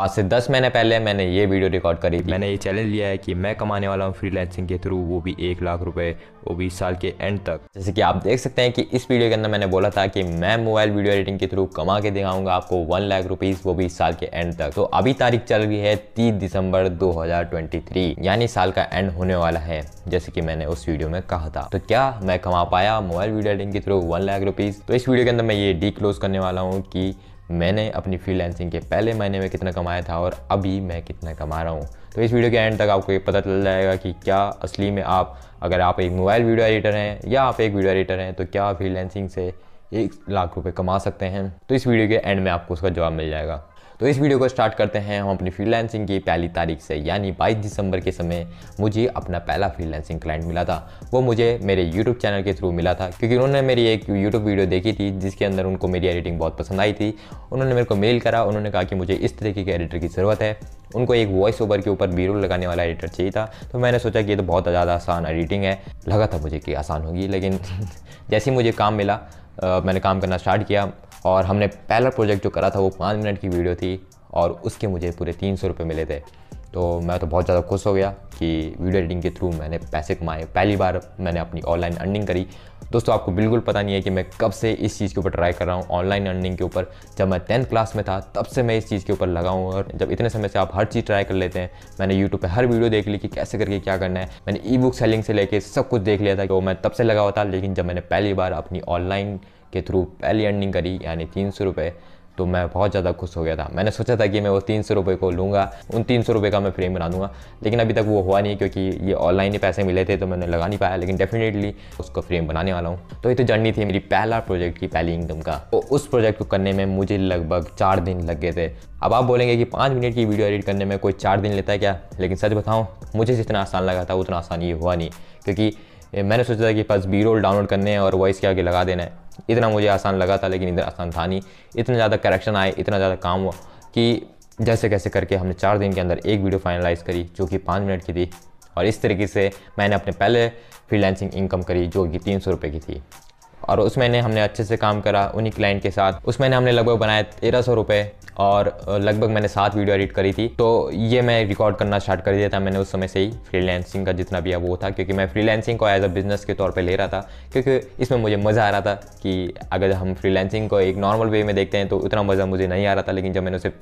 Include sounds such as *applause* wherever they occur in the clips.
आज से दस महीने पहले मैंने ये वीडियो रिकॉर्ड करी मैंने ये चैलेंज लिया है कि मैं कमाने वाला हूँ फ्रीलांसिंग के थ्रू वो भी एक लाख रुपए वो भी साल के एंड तक जैसे कि आप देख सकते हैं कि इस वीडियो के अंदर मैंने बोला था कि मैं मोबाइल वीडियो एडिटिंग के थ्रू कमा के दिखाऊंगा आपको वन लाख रुपीज वो भी साल के एंड तक तो अभी तारीख चल रही है तीस दिसंबर दो यानी साल का एंड होने वाला है जैसे की मैंने उस वीडियो में कहा था तो क्या मैं कमा पाया मोबाइल वीडियो एडिटिंग के थ्रू वन लाख रुपीज तो इस वीडियो के अंदर मैं ये डी करने वाला हूँ की मैंने अपनी फ्रीलैंसिंग के पहले महीने में कितना कमाया था और अभी मैं कितना कमा रहा हूँ तो इस वीडियो के एंड तक आपको ये पता चल जाएगा कि क्या असली में आप अगर आप एक मोबाइल वीडियो एडिटर हैं या आप एक वीडियो एडिटर हैं तो क्या फ्रीलैंसिंग से एक लाख रुपये कमा सकते हैं तो इस वीडियो के एंड में आपको उसका जवाब मिल जाएगा तो इस वीडियो को स्टार्ट करते हैं हम अपनी फ्रीलांसिंग की पहली तारीख से यानी 22 दिसंबर के समय मुझे अपना पहला फ्रीलांसिंग क्लाइंट मिला था वो मुझे मेरे यूट्यूब चैनल के थ्रू मिला था क्योंकि उन्होंने मेरी एक यूट्यूब वीडियो देखी थी जिसके अंदर उनको मेरी एडिटिंग बहुत पसंद आई थी उन्होंने मेरे को मेल करा उन्होंने कहा कि मुझे इस तरीके के एडिटर की ज़रूरत है उनको एक वॉइस ओवर के ऊपर बीरोल लगाने वाला एडिटर चाहिए था तो मैंने सोचा कि ये तो बहुत ज़्यादा आसान एडिटिंग है लगा था मुझे कि आसान होगी लेकिन *laughs* जैसे ही मुझे काम मिला आ, मैंने काम करना स्टार्ट किया और हमने पहला प्रोजेक्ट जो करा था वो पाँच मिनट की वीडियो थी और उसके मुझे पूरे तीन सौ रुपये मिले थे तो मैं तो बहुत ज़्यादा खुश हो गया कि वीडियो एडिटिंग के थ्रू मैंने पैसे कमाए पहली बार मैंने अपनी ऑनलाइन अर्निंग करी दोस्तों आपको बिल्कुल पता नहीं है कि मैं कब से इस चीज़ के ऊपर ट्राई कर रहा हूँ ऑनलाइन अर्निंग के ऊपर जब मैं टेंथ क्लास में था तब से मैं इस चीज़ के ऊपर लगा हूँ और जब इतने समय से आप हर चीज़ ट्राई कर लेते हैं मैंने यूट्यूब पर हर वीडियो देख ली कि कैसे करके क्या करना है मैंने ई बुक सेलिंग से लेकर सब कुछ देख लिया था कि वो मैं तब से लगा हुआ था लेकिन जब मैंने पहली बार अपनी ऑनलाइन के थ्रू पहली अर्निंग करी यानी तीन सौ रुपये तो मैं बहुत ज़्यादा खुश हो गया था मैंने सोचा था कि मैं वो तीन सौ रुपये को लूँगा उन तीन सौ रुपये का मैं फ्रेम बना दूँगा लेकिन अभी तक वो हुआ नहीं क्योंकि ये ऑनलाइन ही पैसे मिले थे तो मैंने लगा नहीं पाया लेकिन डेफिनेटली उसको फ्रेम बनाने वाला हूँ तो ये तो जर्नी थी मेरी पहला प्रोजेक्ट की पहली इनकम का तो उस प्रोजेक्ट को करने में मुझे लगभग चार दिन लग गए थे अब आप बोलेंगे कि पाँच मिनट की वीडियो एडिट करने में कोई चार दिन लेता है क्या लेकिन सच बताऊँ मुझे जितना आसान लगा था उतना आसान ये हुआ नहीं क्योंकि मैंने सोचा था कि बस बी रोल डाउनलोड करने हैं और वॉइस के आगे लगा देना है इतना मुझे आसान लगा था लेकिन इधर आसान था नहीं इतना ज़्यादा करेक्शन आए इतना ज़्यादा काम हुआ कि जैसे कैसे करके हमने चार दिन के अंदर एक वीडियो फाइनलाइज़ करी जो कि पाँच मिनट की थी और इस तरीके से मैंने अपने पहले फ्रीलैंसिंग इनकम करी जो कि तीन सौ रुपये की थी और उस महीने हमने अच्छे से काम करा उन्हीं क्लाइंट के साथ उस महीने हमने लगभग बनाए तेरह सौ रुपये और लगभग मैंने सात वीडियो एडिट करी थी तो ये मैं रिकॉर्ड करना स्टार्ट कर दिया था मैंने उस समय से ही फ्रीलैंसिंग का जितना भी है वो था क्योंकि मैं फ्रीलैंसिंग को एज अ बिजनेस के तौर पे ले रहा था क्योंकि इसमें मुझे मज़ा आ रहा था कि अगर हम फ्रीलैंसिंग को एक नॉर्मल वे में देखते हैं तो उतना मज़ा मुझे नहीं आ रहा था लेकिन जब मैंने उसे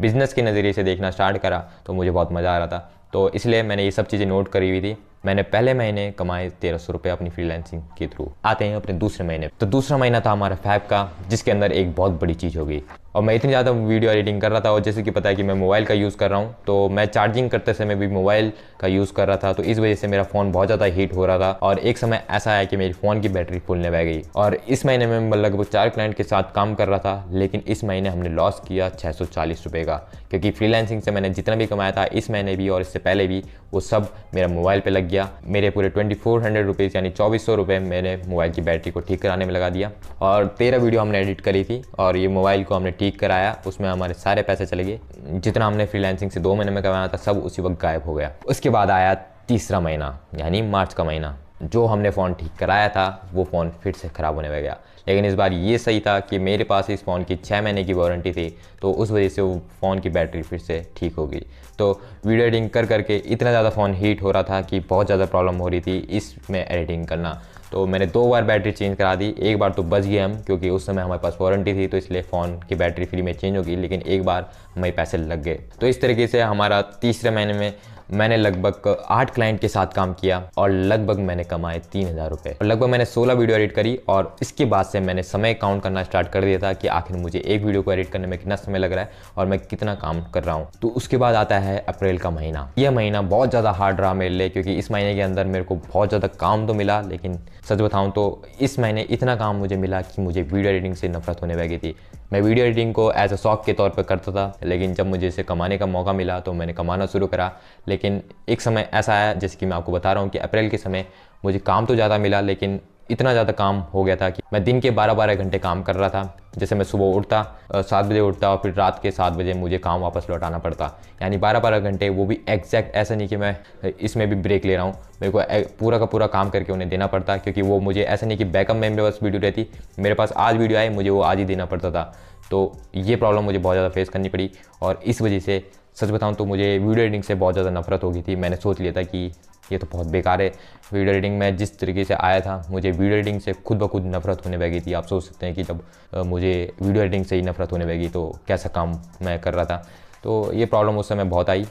बिज़नेस के नज़रिए से देखना स्टार्ट करा तो मुझे बहुत मज़ा आ रहा था तो इसलिए मैंने ये सब चीज़ें नोट करी हुई थी मैंने पहले महीने कमाए तेरह सौ रुपये अपनी फ्रीलांसिंग के थ्रू आते हैं अपने दूसरे महीने तो दूसरा महीना था हमारा फैब का जिसके अंदर एक बहुत बड़ी चीज़ हो गई और मैं इतनी ज़्यादा वीडियो एडिटिंग कर रहा था और जैसे कि पता है कि मैं मोबाइल का यूज़ कर रहा हूँ तो मैं चार्जिंग करते समय भी मोबाइल का यूज़ कर रहा था तो इस वजह से मेरा फ़ोन बहुत ज़्यादा हीट हो रहा था और एक समय ऐसा आया कि मेरी फ़ोन की बैटरी फूलने बह गई और इस महीने में मैं लगभग चार क्लाइंट के साथ काम कर रहा था लेकिन इस महीने हमने लॉस किया छः सौ चालीस रुपये का क्योंकि फ्रीलैंसिंग से मैंने जितना भी कमाया था इस महीने भी और इससे पहले भी वो सब मेरा मोबाइल पे लग गया मेरे पूरे ट्वेंटी फोर हंड्रेड रुपीज़ यानी चौबीस सौ रुपये मैंने मोबाइल की बैटरी को ठीक कराने में लगा दिया और तेरह वीडियो हमने एडिट करी थी और ये मोबाइल को हमने ठीक कराया उसमें हमारे सारे पैसे चले गए जितना हमने फ्रीलैंसिंग से दो महीने में कमाया था सब उसी वक्त गायब हो गया उसके बाद आया तीसरा महीना यानी मार्च का महीना जो हमने फ़ोन ठीक कराया था वो फ़ोन फिर से ख़राब होने लग गया लेकिन इस बार ये सही था कि मेरे पास इस फ़ोन की छः महीने की वारंटी थी तो उस वजह से वो फ़ोन की बैटरी फिर से ठीक हो गई तो वीडियो एडिटिंग कर करके इतना ज़्यादा फ़ोन हीट हो रहा था कि बहुत ज़्यादा प्रॉब्लम हो रही थी इसमें एडिटिंग करना तो मैंने दो बार बैटरी चेंज करा दी एक बार तो बच गए हम क्योंकि उस समय हमारे पास वारंटी थी तो इसलिए फ़ोन की बैटरी फ्री में चेंज होगी लेकिन एक बार हमें पैसे लग गए तो इस तरीके से हमारा तीसरे महीने में मैंने लगभग आठ क्लाइंट के साथ काम किया और लगभग मैंने कमाए तीन हज़ार रुपये लगभग मैंने सोलह वीडियो एडिट करी और इसके बाद से मैंने समय काउंट करना स्टार्ट कर दिया था कि आखिर मुझे एक वीडियो को एडिट करने में कितना समय लग रहा है और मैं कितना काम कर रहा हूँ तो उसके बाद आता है अप्रैल का महीना यह महीना बहुत ज़्यादा हार्ड रहा मेरे लिए क्योंकि इस महीने के अंदर मेरे को बहुत ज़्यादा काम तो मिला लेकिन सच बताऊँ तो इस महीने इतना काम मुझे मिला कि मुझे वीडियो एडिटिंग से नफरत होने लगी थी मैं वीडियो एडिटिंग को एज अ शौक के तौर पर करता था लेकिन जब मुझे इसे कमाने का मौका मिला तो मैंने कमाना शुरू करा लेकिन एक समय ऐसा आया जैसे कि मैं आपको बता रहा हूँ कि अप्रैल के समय मुझे काम तो ज़्यादा मिला लेकिन इतना ज़्यादा काम हो गया था कि मैं दिन के 12-12 घंटे काम कर रहा था जैसे मैं सुबह उठता सात बजे उठता और फिर रात के सात बजे मुझे काम वापस लौटाना पड़ता यानी 12-12 घंटे वो भी एग्जैक्ट ऐसा नहीं कि मैं इसमें भी ब्रेक ले रहा हूँ मेरे को पूरा का पूरा काम करके उन्हें देना पड़ता क्योंकि वो मुझे ऐसा नहीं कि बैकअप में मेरे पास वीडियो रहती मेरे पास आज वीडियो आई मुझे वो आज ही देना पड़ता था तो ये प्रॉब्लम मुझे बहुत ज़्यादा फेस करनी पड़ी और इस वजह से सच बताऊँ तो मुझे वीडियो एडिटिंग से बहुत ज़्यादा नफरत हो गई थी मैंने सोच लिया था कि ये तो बहुत बेकार है वीडियो एडिटिंग में जिस तरीके से आया था मुझे वीडियो एडिटिंग से खुद ब खुद नफरत होने लगी थी आप सोच सकते हैं कि जब मुझे वीडियो एडिटिंग से ही नफरत होने लगी तो कैसा काम मैं कर रहा था तो ये प्रॉब्लम उस समय बहुत आई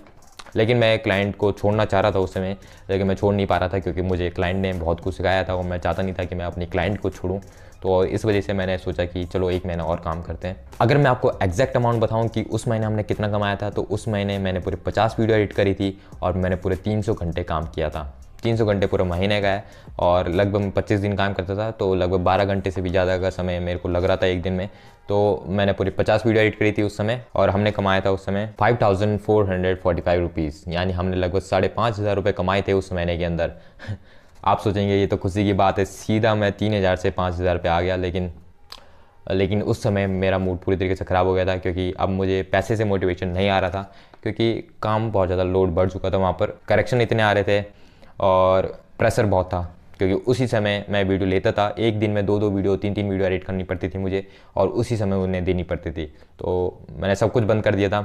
लेकिन मैं क्लाइंट को छोड़ना चाह रहा था उस समय लेकिन मैं छोड़ नहीं पा रहा था क्योंकि मुझे क्लाइंट ने बहुत कुछ सिखाया था और मैं चाहता नहीं था कि मैं अपनी क्लाइंट को छोड़ूँ तो इस वजह से मैंने सोचा कि चलो एक महीना और काम करते हैं अगर मैं आपको एग्जैक्ट अमाउंट बताऊं कि उस महीने हमने कितना कमाया था तो उस महीने मैंने पूरे 50 वीडियो एडिट करी थी और मैंने पूरे 300 घंटे काम किया था 300 घंटे पूरे महीने का है और लगभग मैं पच्चीस दिन काम करता था तो लगभग बारह घंटे से भी ज़्यादा का समय मेरे को लग रहा था एक दिन में तो मैंने पूरी पचास वीडियो एडिट करी थी उस समय और हमने कमाया था उस समय five thousand four hundred forty five rupees यानी हमने लगभग साढ़े पाँच हज़ार रुपये कमाए थे उस महीने के अंदर आप सोचेंगे ये तो खुशी की बात है सीधा मैं तीन हज़ार से पाँच हज़ार पे आ गया लेकिन लेकिन उस समय मेरा मूड पूरी तरीके से ख़राब हो गया था क्योंकि अब मुझे पैसे से मोटिवेशन नहीं आ रहा था क्योंकि काम बहुत ज़्यादा लोड बढ़ चुका था वहाँ पर करेक्शन इतने आ रहे थे और प्रेशर बहुत था क्योंकि उसी समय मैं वीडियो लेता था एक दिन में दो दो वीडियो तीन तीन वीडियो एडिट करनी पड़ती थी मुझे और उसी समय उन्हें देनी पड़ती थी तो मैंने सब कुछ बंद कर दिया था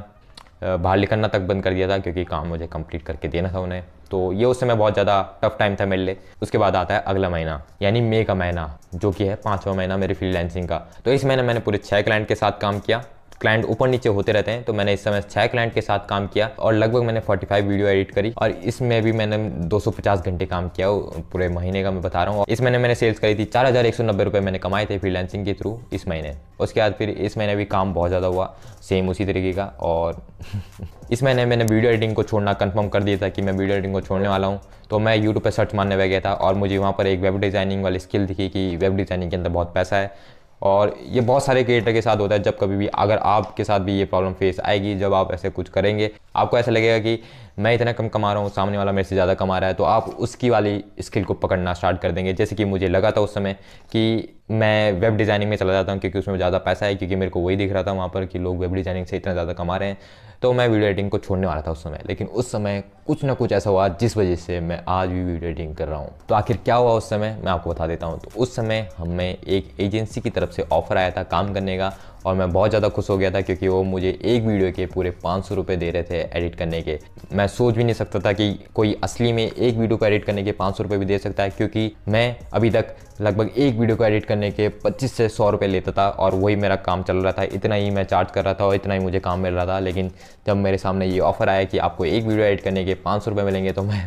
बाहर निकलना तक बंद कर दिया था क्योंकि काम मुझे कंप्लीट करके देना था उन्हें तो ये उस समय बहुत ज़्यादा टफ टाइम था मेरे लिए उसके बाद आता है अगला महीना यानी मई का महीना जो कि है पाँचवा महीना मेरे फ्रीलांसिंग का तो इस महीने मैंने पूरे छः क्लाइंट के साथ काम किया क्लाइंट ऊपर नीचे होते रहते हैं तो मैंने इस समय छह क्लाइंट के साथ काम किया और लगभग मैंने 45 वीडियो एडिट करी और इसमें भी मैंने 250 घंटे काम किया पूरे महीने का मैं बता रहा हूँ इस महीने मैंने सेल्स करी थी चार हज़ार मैंने कमाए थे फ्रीलांसिंग के थ्रू इस महीने उसके बाद फिर इस महीने भी काम बहुत ज़्यादा हुआ सेम उसी तरीके का और *laughs* इस महीने मैंने वीडियो एडिटिंग को छोड़ना कन्फर्म कर दिया था कि मैं वीडियो एडिटिंग को छोड़ने वाला हूँ तो मैं यूट्यूब पर सर्च मारने वह गया था और मुझे वहाँ पर एक वेब डिज़ाइनिंग वाली स्किल दिखी कि वेब डिज़ाइनिंग के अंदर बहुत पैसा है और ये बहुत सारे क्रिएटर के साथ होता है जब कभी भी अगर आपके साथ भी ये प्रॉब्लम फेस आएगी जब आप ऐसे कुछ करेंगे आपको ऐसा लगेगा कि मैं इतना कम कमा रहा हूँ सामने वाला मेरे से ज़्यादा कमा रहा है तो आप उसकी वाली स्किल को पकड़ना स्टार्ट कर देंगे जैसे कि मुझे लगा था उस समय कि मैं वेब डिज़ाइनिंग में चला जाता हूँ क्योंकि उसमें ज़्यादा पैसा है क्योंकि मेरे को वही दिख रहा था वहाँ पर कि लोग वेब डिज़ाइनिंग से इतना ज़्यादा कमा रहे हैं तो मैं वीडियो एडिटिंग को छोड़ने वाला था उस समय लेकिन उस समय कुछ ना कुछ ऐसा हुआ जिस वजह से मैं आज भी वीडियो एडिटिंग कर रहा हूँ तो आखिर क्या हुआ उस समय मैं आपको बता देता हूँ तो उस समय हमें एक एजेंसी की तरफ से ऑफर आया था काम करने का और मैं बहुत ज़्यादा खुश हो गया था क्योंकि वो मुझे एक वीडियो के पूरे पाँच सौ दे रहे थे एडिट करने के मैं सोच भी नहीं सकता था कि कोई असली में एक वीडियो को एडिट करने के पाँच सौ भी दे सकता है क्योंकि मैं अभी तक लगभग एक वीडियो को एडिट करने के पच्चीस से सौ रुपये लेता था और वही मेरा काम चल रहा था इतना ही मैं चार्ज कर रहा था और इतना ही मुझे काम मिल रहा था लेकिन जब मेरे सामने ये ऑफ़र आया कि आपको एक वीडियो एडिट करने के पाँच सौ मिलेंगे तो मैं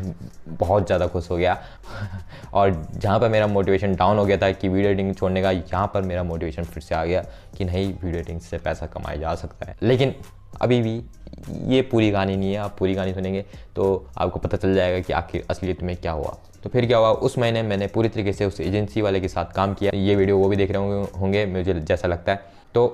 बहुत ज़्यादा खुश हो गया *laughs* और जहाँ पर मेरा मोटिवेशन डाउन हो गया था कि वीडियो एडिटिंग छोड़ने का यहाँ पर मेरा मोटिवेशन फिर से आ गया कि नहीं वीडियो एडिटिंग से पैसा कमाया जा सकता है लेकिन अभी भी ये पूरी कहानी नहीं है आप पूरी कहानी सुनेंगे तो आपको पता चल जाएगा कि आखिर असलियत में क्या हुआ तो फिर क्या हुआ उस महीने मैंने पूरी तरीके से उस एजेंसी वाले के साथ काम किया ये वीडियो वो भी देख रहे होंगे मुझे जैसा लगता है तो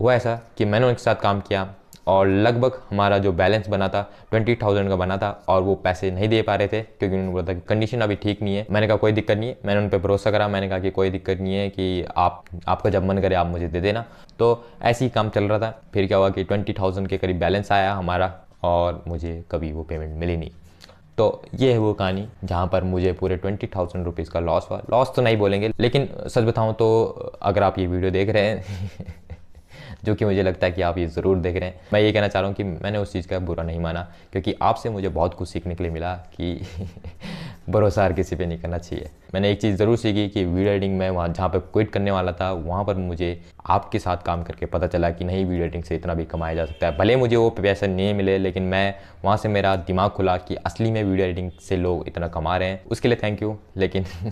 वो ऐसा कि मैंने उनके साथ काम किया और लगभग हमारा जो बैलेंस बना था ट्वेंटी थाउजेंड का बना था और वो पैसे नहीं दे पा रहे थे क्योंकि उन्होंने बोला था कि कंडीशन अभी ठीक नहीं है मैंने कहा कोई दिक्कत नहीं है मैंने उन पर भरोसा करा मैंने कहा कि कोई दिक्कत नहीं है कि आप आपका जब मन करे आप मुझे दे देना तो ऐसे ही काम चल रहा था फिर क्या हुआ कि ट्वेंटी थाउजेंड के करीब बैलेंस आया हमारा और मुझे कभी वो पेमेंट मिली नहीं तो ये है वो कहानी जहाँ पर मुझे पूरे ट्वेंटी थाउजेंड रुपीज़ का लॉस हुआ लॉस तो नहीं बोलेंगे लेकिन सच बताऊँ तो अगर आप ये वीडियो देख रहे हैं *laughs* जो कि मुझे लगता है कि आप ये ज़रूर देख रहे हैं मैं ये कहना चाह रहा हूँ कि मैंने उस चीज़ का बुरा नहीं माना क्योंकि आपसे मुझे बहुत कुछ सीखने के लिए मिला कि *laughs* भरोसा हर किसी पर नहीं करना चाहिए मैंने एक चीज़ ज़रूर सीखी कि वीडियो एडिटिंग में वहाँ जहाँ पर क्विट करने वाला था वहाँ पर मुझे आपके साथ काम करके पता चला कि नहीं वीडियो एडिटिंग से इतना भी कमाया जा सकता है भले मुझे वो पैसे नहीं मिले लेकिन मैं वहाँ से मेरा दिमाग खुला कि असली में वीडियो एडिटिंग से लोग इतना कमा रहे हैं उसके लिए थैंक यू लेकिन *laughs*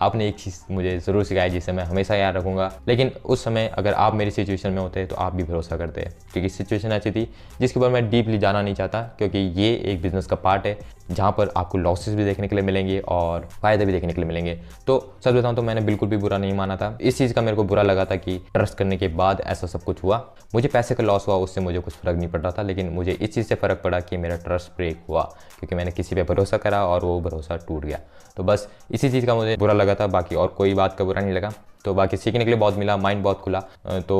आपने एक चीज़ मुझे ज़रूर सिखाई जिसे मैं हमेशा याद रखूँगा लेकिन उस समय अगर आप मेरी सिचुएशन में होते तो आप भी भरोसा करते हैं क्योंकि सिचुएशन अच्छी थी जिसके ऊपर मैं डीपली जाना नहीं चाहता क्योंकि ये एक बिज़नेस का पार्ट है जहाँ पर आपको लॉसेस भी देखने के लिए मिलेंगे और फ़ायदे भी देखने के लिए मिलेंगे तो सच बताऊँ तो मैंने बिल्कुल भी बुरा नहीं माना था इस चीज़ का मेरे को बुरा लगा था कि ट्रस्ट करने के बाद ऐसा सब कुछ हुआ मुझे पैसे का लॉस हुआ उससे मुझे कुछ फ़र्क नहीं पड़ रहा था लेकिन मुझे इस चीज़ से फ़र्क पड़ा कि मेरा ट्रस्ट ब्रेक हुआ क्योंकि मैंने किसी पर भरोसा करा और वो भरोसा टूट गया तो बस इसी चीज़ का मुझे बुरा लगा था बाकी और कोई बात का बुरा नहीं लगा तो बाकी सीखने के लिए बहुत मिला माइंड बहुत खुला तो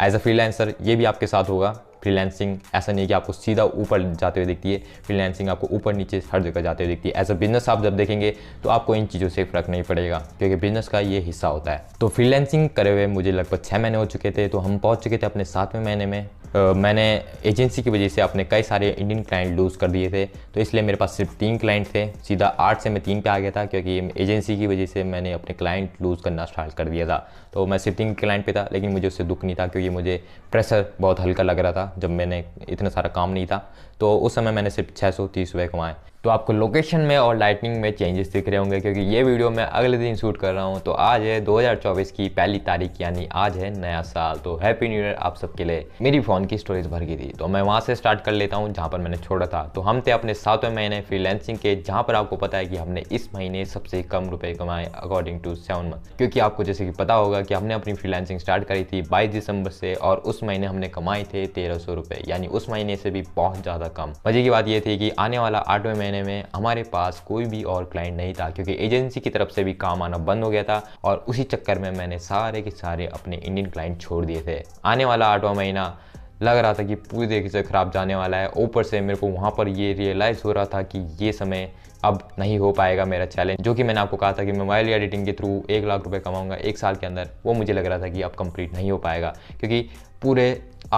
एज अ फ्रीलांसर ये भी आपके साथ होगा फ्रीलांसिंग ऐसा नहीं है कि आपको सीधा ऊपर जाते हुए दिखती है फ्रीलांसिंग आपको ऊपर नीचे हर जगह जाते हुए दिखती है एज अ बिजनेस आप जब देखेंगे तो आपको इन चीज़ों से फ़र्क नहीं पड़ेगा क्योंकि बिजनेस का ये हिस्सा होता है तो फ्रीलांसिंग करे हुए मुझे लगभग छः महीने हो चुके थे तो हम पहुँच चुके थे अपने सातवें महीने में मैंने एजेंसी की वजह से अपने कई सारे इंडियन क्लाइंट लूज़ कर दिए थे तो इसलिए मेरे पास सिर्फ तीन क्लाइंट थे सीधा आठ से मैं तीन पे आ गया था क्योंकि एजेंसी की वजह से मैंने अपने क्लाइंट लूज़ करना स्टार्ट कर दिया था तो मैं सिटिंग क्लाइंट पे था लेकिन मुझे उससे दुख नहीं था क्योंकि मुझे प्रेशर बहुत हल्का लग रहा था जब मैंने इतना सारा काम नहीं था तो उस समय मैंने सिर्फ छः सौ तीस रुपये कमाए तो आपको लोकेशन में और लाइटनिंग में चेंजेस दिख रहे होंगे क्योंकि ये वीडियो मैं अगले दिन शूट कर रहा हूँ तो आज है 2024 की पहली तारीख यानी आज है नया साल तो हैप्पी न्यू ईयर आप सबके लिए मेरी फ़ोन की स्टोरेज भर गई थी तो मैं वहाँ से स्टार्ट कर लेता हूँ जहाँ पर मैंने छोड़ा था तो हम थे अपने सातवें महीने फ्रीलैंसिंग के जहाँ पर आपको पता है कि हमने इस महीने सबसे कम रुपये कमाए अकॉर्डिंग टू सेवन मंथ क्योंकि आपको जैसे कि पता होगा कि हमने अपनी फ्रीलांसिंग स्टार्ट करी थी 22 दिसंबर से और उस महीने हमने कमाए थे तेरह सौ रुपये यानी उस महीने से भी बहुत ज़्यादा कम मजे की बात यह थी कि आने वाला आठवें महीने में हमारे पास कोई भी और क्लाइंट नहीं था क्योंकि एजेंसी की तरफ से भी काम आना बंद हो गया था और उसी चक्कर में मैंने सारे के सारे अपने इंडियन क्लाइंट छोड़ दिए थे आने वाला आठवां महीना लग रहा था कि पूरी तरीके से ख़राब जाने वाला है ऊपर से मेरे को वहाँ पर ये रियलाइज़ हो रहा था कि ये समय अब नहीं हो पाएगा मेरा चैलेंज जो कि मैंने आपको कहा था कि मैं मोबाइल एडिटिंग के थ्रू एक लाख रुपये कमाऊंगा एक साल के अंदर वो मुझे लग रहा था कि अब कंप्लीट नहीं हो पाएगा क्योंकि पूरे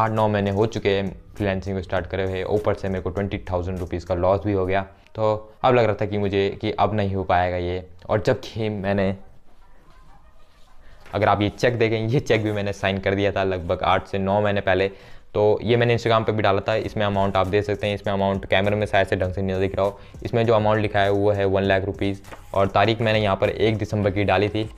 आठ नौ महीने हो चुके हैं फ्रीलैंसिंग को स्टार्ट करे हुए ऊपर से मेरे को ट्वेंटी थाउजेंड रुपीज़ का लॉस भी हो गया तो अब लग रहा था कि मुझे कि अब नहीं हो पाएगा ये और जबकि मैंने अगर आप ये चेक देखें ये चेक भी मैंने साइन कर दिया था लगभग आठ से नौ महीने पहले तो ये मैंने इंस्टाग्राम पे भी डाला था इसमें अमाउंट आप दे सकते हैं इसमें अमाउंट कैमरे में शायद से ढंग से नहीं दिख रहा हो इसमें जो अमाउंट लिखा है वो है वन लाख रुपीज़ और तारीख मैंने यहाँ पर एक दिसंबर की डाली थी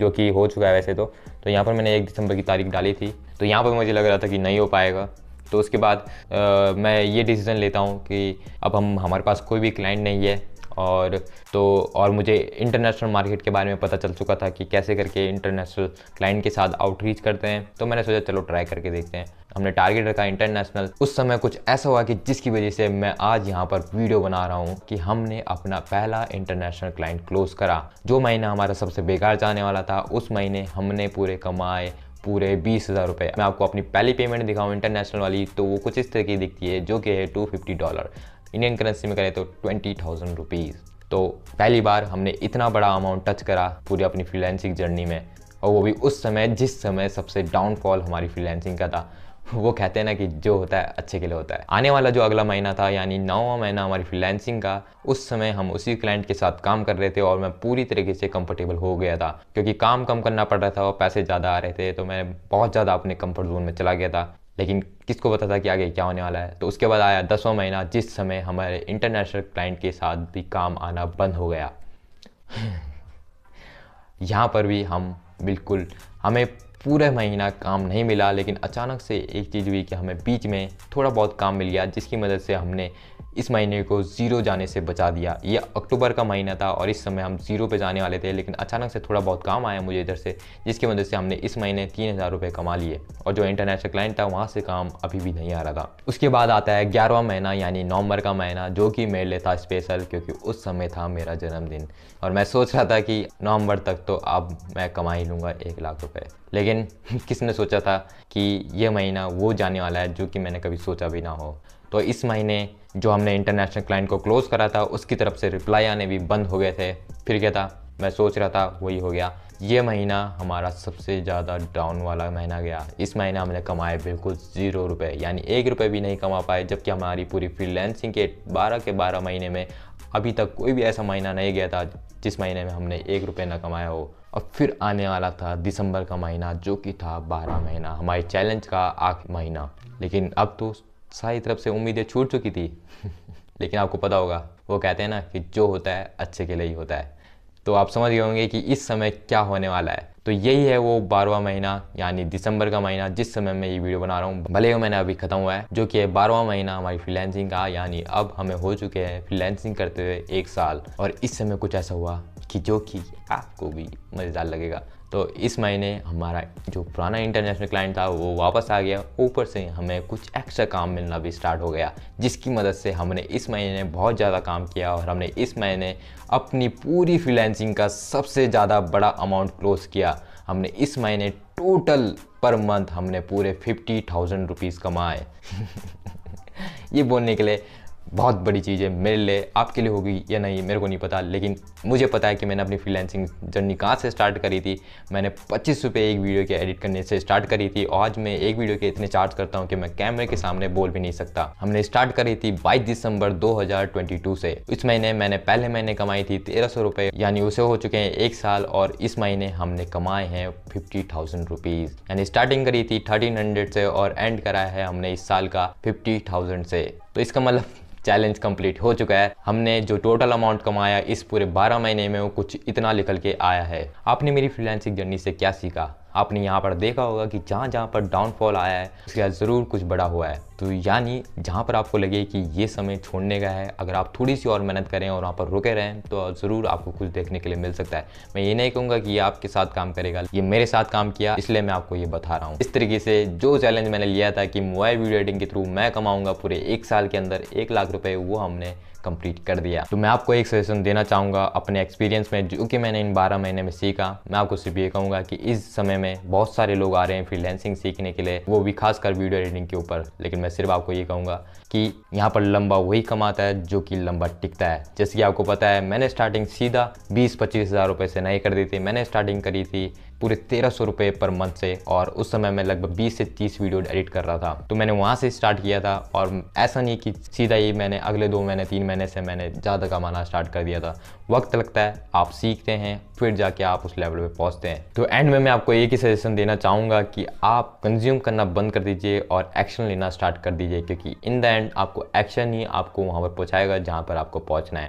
जो कि हो चुका है वैसे तो तो यहाँ पर मैंने एक दिसंबर की तारीख डाली थी तो यहाँ पर मुझे लग रहा था कि नहीं हो पाएगा तो उसके बाद आ, मैं ये डिसीज़न लेता हूँ कि अब हम हमारे पास कोई भी क्लाइंट नहीं है और तो और मुझे इंटरनेशनल मार्केट के बारे में पता चल चुका था कि कैसे करके इंटरनेशनल क्लाइंट के साथ आउटरीच करते हैं तो मैंने सोचा चलो ट्राई करके देखते हैं हमने टारगेट रखा इंटरनेशनल उस समय कुछ ऐसा हुआ कि जिसकी वजह से मैं आज यहाँ पर वीडियो बना रहा हूँ कि हमने अपना पहला इंटरनेशनल क्लाइंट क्लोज करा जो महीना हमारा सबसे बेकार जाने वाला था उस महीने हमने पूरे कमाए पूरे बीस हज़ार रुपये मैं आपको अपनी पहली पेमेंट दिखाऊँ इंटरनेशनल वाली तो वो कुछ इस तरह की दिखती है जो कि है two fifty dollar Indian currency में करें तो ट्वेंटी थाउजेंड रुपीज़ तो पहली बार हमने इतना बड़ा अमाउंट टच करा पूरी अपनी फ्रीलैंसिंग जर्नी में और वो भी उस समय जिस समय सबसे डाउनफॉल हमारी फ्रीलैंसिंग का था वो कहते हैं ना कि जो होता है अच्छे के लिए होता है आने वाला जो अगला महीना था यानी नौवा महीना हमारी फ्रीलैंसिंग का उस समय हम उसी क्लाइंट के साथ काम कर रहे थे और मैं पूरी तरीके से कंफर्टेबल हो गया था क्योंकि काम कम करना पड़ रहा था और पैसे ज़्यादा आ रहे थे तो मैं बहुत ज़्यादा अपने कंफर्ट जोन में चला गया था लेकिन किसको पता था कि आगे क्या होने वाला है तो उसके बाद आया दसवां महीना जिस समय हमारे इंटरनेशनल क्लाइंट के साथ भी काम आना बंद हो गया यहाँ पर भी हम बिल्कुल हमें पूरे महीना काम नहीं मिला लेकिन अचानक से एक चीज़ हुई कि हमें बीच में थोड़ा बहुत काम मिल गया जिसकी मदद से हमने इस महीने को ज़ीरो जाने से बचा दिया ये अक्टूबर का महीना था और इस समय हम ज़ीरो पे जाने वाले थे लेकिन अचानक से थोड़ा बहुत काम आया मुझे इधर से जिसकी मदद से हमने इस महीने तीन हज़ार रुपये कमा लिए और जो इंटरनेशनल क्लाइंट था वहाँ से काम अभी भी नहीं आ रहा था उसके बाद आता है ग्यारहवा महीना यानी नवंबर का महीना जो कि मेरे लिए था स्पेशल क्योंकि उस समय था मेरा जन्मदिन और मैं सोच रहा था कि नवंबर तक तो अब मैं कमा ही लूँगा एक लाख रुपये लेकिन *laughs* किसने सोचा था कि यह महीना वो जाने वाला है जो कि मैंने कभी सोचा भी ना हो तो इस महीने जो हमने इंटरनेशनल क्लाइंट को क्लोज़ करा था उसकी तरफ से रिप्लाई आने भी बंद हो गए थे फिर क्या था मैं सोच रहा था वही हो गया ये महीना हमारा सबसे ज़्यादा डाउन वाला महीना गया इस महीना हमने कमाए बिल्कुल ज़ीरो रुपये यानी एक रुपये भी नहीं कमा पाए जबकि हमारी पूरी फ्रीलैंसिंग के बारह के बारह महीने में अभी तक कोई भी ऐसा महीना नहीं गया था जिस महीने में हमने एक रुपये ना कमाया हो और फिर आने वाला था दिसंबर का महीना जो कि था बारह महीना हमारे चैलेंज का आखिरी महीना लेकिन अब तो सारी तरफ से उम्मीदें छूट चुकी थी *laughs* लेकिन आपको पता होगा वो कहते हैं ना कि जो होता है अच्छे के लिए ही होता है तो आप समझ गए होंगे कि इस समय क्या होने वाला है तो यही है वो बारहवा महीना यानी दिसंबर का महीना जिस समय मैं ये वीडियो बना रहा हूँ भले ही मैंने अभी खत्म हुआ है जो कि है बारहवा महीना हमारी फ्रीलैंसिंग का यानी अब हमें हो चुके हैं फ्रीलैंसिंग करते हुए एक साल और इस समय कुछ ऐसा हुआ कि जो कि आपको भी मज़ेदार लगेगा तो इस महीने हमारा जो पुराना इंटरनेशनल क्लाइंट था वो वापस आ गया ऊपर से हमें कुछ एक्स्ट्रा काम मिलना भी स्टार्ट हो गया जिसकी मदद से हमने इस महीने बहुत ज़्यादा काम किया और हमने इस महीने अपनी पूरी फ्रीलैंसिंग का सबसे ज़्यादा बड़ा अमाउंट क्लोज किया हमने इस महीने टोटल पर मंथ हमने पूरे फिफ्टी थाउजेंड रुपीज़ कमाए *laughs* ये बोलने के लिए बहुत बड़ी चीज़ है मेरे लिए आपके लिए होगी या नहीं मेरे को नहीं पता लेकिन मुझे पता है कि मैंने अपनी फ्रीलैंसिंग जर्नी कहाँ से स्टार्ट करी थी मैंने पच्चीस रुपये एक वीडियो के एडिट करने से स्टार्ट करी थी और आज मैं एक वीडियो के इतने चार्ज करता हूँ कि मैं कैमरे के सामने बोल भी नहीं सकता हमने स्टार्ट करी थी बाईस दिसंबर दो से इस महीने मैंने पहले महीने कमाई थी तेरह सौ यानी उसे हो चुके हैं एक साल और इस महीने हमने कमाए हैं फिफ्टी थाउजेंड रुपीज़ यानी स्टार्टिंग करी थी थर्टीन हंड्रेड से और एंड कराया है हमने इस साल का फिफ्टी थाउजेंड से तो इसका मतलब चैलेंज कंप्लीट हो चुका है हमने जो टोटल अमाउंट कमाया इस पूरे बारह महीने में वो कुछ इतना निकल के आया है आपने मेरी फ्रीलांसिंग जर्नी से क्या सीखा आपने यहाँ पर देखा होगा कि जहाँ जहाँ पर डाउनफॉल आया है उसके ज़रूर कुछ बड़ा हुआ है तो यानी जहाँ पर आपको लगे कि ये समय छोड़ने का है अगर आप थोड़ी सी और मेहनत करें और वहाँ पर रुके रहें तो ज़रूर आपको कुछ देखने के लिए मिल सकता है मैं ये नहीं कहूँगा कि ये आपके साथ काम करेगा ये मेरे साथ काम किया इसलिए मैं आपको ये बता रहा हूँ इस तरीके से जो चैलेंज मैंने लिया था कि मोबाइल वीडियो एडिटिंग के थ्रू मैं कमाऊँगा पूरे एक साल के अंदर एक लाख रुपये वो हमने कंप्लीट कर दिया तो मैं आपको एक सजेशन देना चाहूँगा अपने एक्सपीरियंस में जो कि मैंने इन 12 महीने में सीखा मैं आपको सिर्फ ये कहूँगा कि इस समय में बहुत सारे लोग आ रहे हैं फ्रीलैंसिंग सीखने के लिए वो भी खासकर वीडियो एडिटिंग के ऊपर लेकिन मैं सिर्फ आपको ये कहूँगा कि यहाँ पर लंबा वही कमाता है जो कि लंबा टिकता है जैसे कि आपको पता है मैंने स्टार्टिंग सीधा बीस पच्चीस हज़ार रुपये से नहीं कर दी थी मैंने स्टार्टिंग करी थी पूरे तेरह सौ रुपये पर मंथ से और उस समय मैं लगभग बीस से तीस वीडियो एडिट कर रहा था तो मैंने वहाँ से स्टार्ट किया था और ऐसा नहीं कि सीधा ही मैंने अगले दो महीने तीन महीने से मैंने ज़्यादा कमाना स्टार्ट कर दिया था वक्त लगता है आप सीखते हैं फिर जाके आप उस लेवल पे पहुँचते हैं तो एंड में मैं आपको एक ही सजेशन देना चाहूँगा कि आप कंज्यूम करना बंद कर दीजिए और एक्शन लेना स्टार्ट कर दीजिए क्योंकि इन द एंड आपको एक्शन ही आपको वहाँ पर पहुँचाएगा जहाँ पर आपको पहुँचना है